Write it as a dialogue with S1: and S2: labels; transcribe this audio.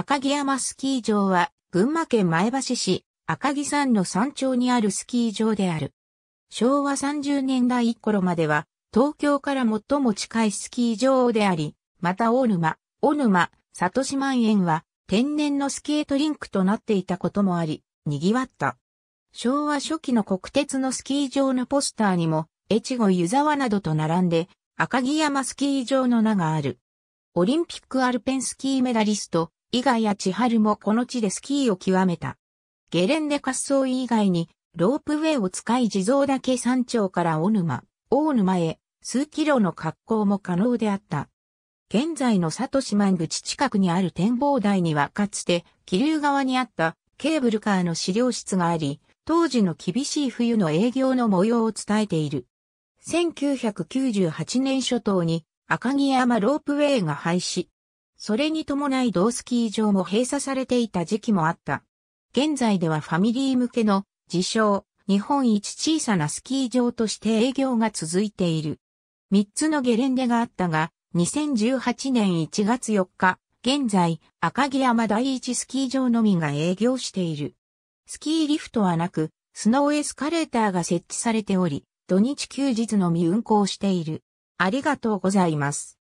S1: 赤城山スキー場は、群馬県前橋市、赤城山の山頂にあるスキー場である。昭和30年代頃までは、東京から最も近いスキー場であり、また大沼、小沼、里島園は、天然のスケートリンクとなっていたこともあり、賑わった。昭和初期の国鉄のスキー場のポスターにも、越後湯沢などと並んで、赤城山スキー場の名がある。オリンピックアルペンスキーメダリスト、以外や千春もこの地でスキーを極めた。ゲレンデ滑走以外に、ロープウェイを使い地蔵岳山頂から小沼、大沼へ、数キロの格好も可能であった。現在の里島口近くにある展望台にはかつて、気流側にあったケーブルカーの資料室があり、当時の厳しい冬の営業の模様を伝えている。1998年初頭に赤城山ロープウェイが廃止。それに伴い同スキー場も閉鎖されていた時期もあった。現在ではファミリー向けの自称、日本一小さなスキー場として営業が続いている。三つのゲレンデがあったが、2018年1月4日、現在、赤城山第一スキー場のみが営業している。スキーリフトはなく、スノーエスカレーターが設置されており、土日休日のみ運行している。ありがとうございます。